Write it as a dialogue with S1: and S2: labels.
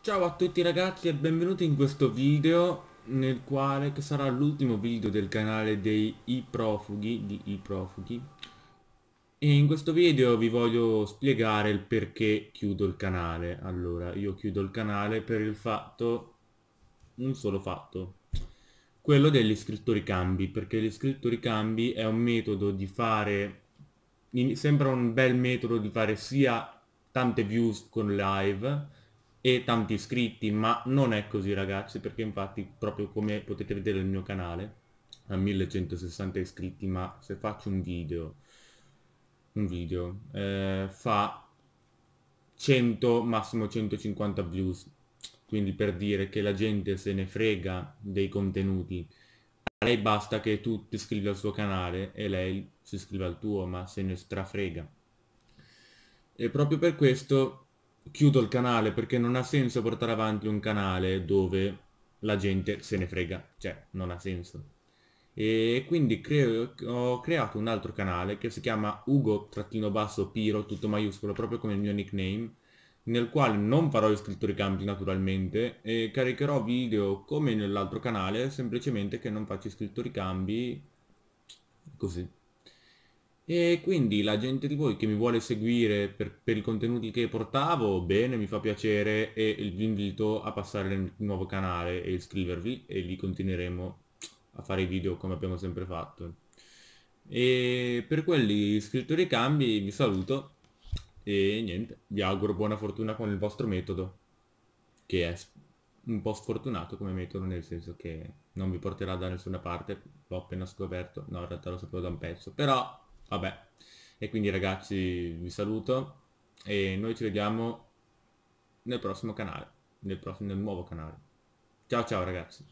S1: Ciao a tutti ragazzi e benvenuti in questo video nel quale che sarà l'ultimo video del canale dei I Profughi di I Profughi e in questo video vi voglio spiegare il perché chiudo il canale allora io chiudo il canale per il fatto un solo fatto quello degli scrittori cambi perché gli scrittori cambi è un metodo di fare sembra un bel metodo di fare sia tante views con live e tanti iscritti, ma non è così ragazzi, perché infatti proprio come potete vedere il mio canale a 1160 iscritti, ma se faccio un video, un video, eh, fa 100, massimo 150 views, quindi per dire che la gente se ne frega dei contenuti, a lei basta che tu ti iscrivi al suo canale e lei si iscrive al tuo, ma se ne strafrega. E proprio per questo chiudo il canale perché non ha senso portare avanti un canale dove la gente se ne frega, cioè non ha senso. E quindi creo, ho creato un altro canale che si chiama Ugo-Piro, tutto maiuscolo, proprio come il mio nickname, nel quale non farò iscrittori campi naturalmente e caricherò video come nell'altro canale, semplicemente che non faccio iscrittori cambi così. E quindi la gente di voi che mi vuole seguire per, per i contenuti che portavo, bene, mi fa piacere e vi invito a passare nel nuovo canale e iscrivervi e lì continueremo a fare i video come abbiamo sempre fatto. E per quelli iscritti ai cambi vi saluto e niente, vi auguro buona fortuna con il vostro metodo, che è un po' sfortunato come metodo nel senso che non vi porterà da nessuna parte, l'ho appena scoperto, no in realtà lo sapevo da un pezzo, però Vabbè. E quindi ragazzi vi saluto e noi ci vediamo nel prossimo canale, nel, prossimo, nel nuovo canale. Ciao ciao ragazzi.